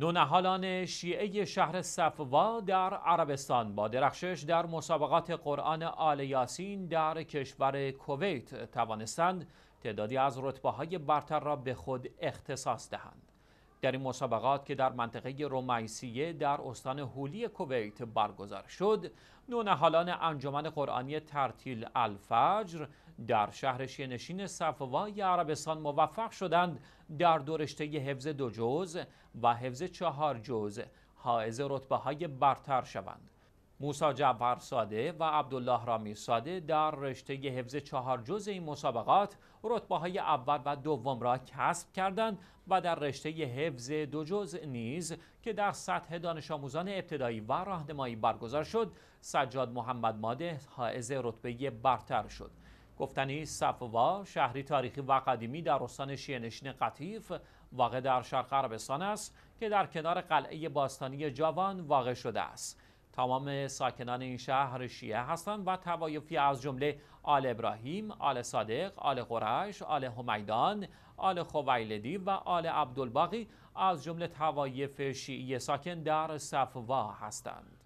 نونهالان شیعه شهر صفوا در عربستان با درخشش در مسابقات قرآن آل یاسین در کشور کویت توانستند تعدادی از رتبه های برتر را به خود اختصاص دهند. در این مسابقات که در منطقه رومیسیه در استان هولی کویت برگزار شد نونهالان انجمن قرآنی ترتیل الفجر در شهر شینشین صفوای عربستان موفق شدند در دورشته حفظ دو جوز و حفظ چهار جوز حائز رتبه های برتر شوند موسا جعفر ساده و عبدالله رامی ساده در رشته حفظ چهار جز این مسابقات رتبه های اول و دوم را کسب کردند و در رشته حفظ دو جز نیز که در سطح دانش آموزان ابتدایی و راهنمایی برگزار شد سجاد محمد ماده حائز رتبه برتر شد گفتنی صفوا شهری تاریخی و قدیمی در استان نشین قطیف واقع در شرق عربستان است که در کنار قلعه باستانی جوان واقع شده است تمام ساکنان این شهر شیعه هستند و توایفی از جمله آل ابراهیم، آل صادق، آل قرش، آل حمیدان، آل خویلدی و آل عبدالباقی از جمله توایف شیعی ساکن در صفوا هستند.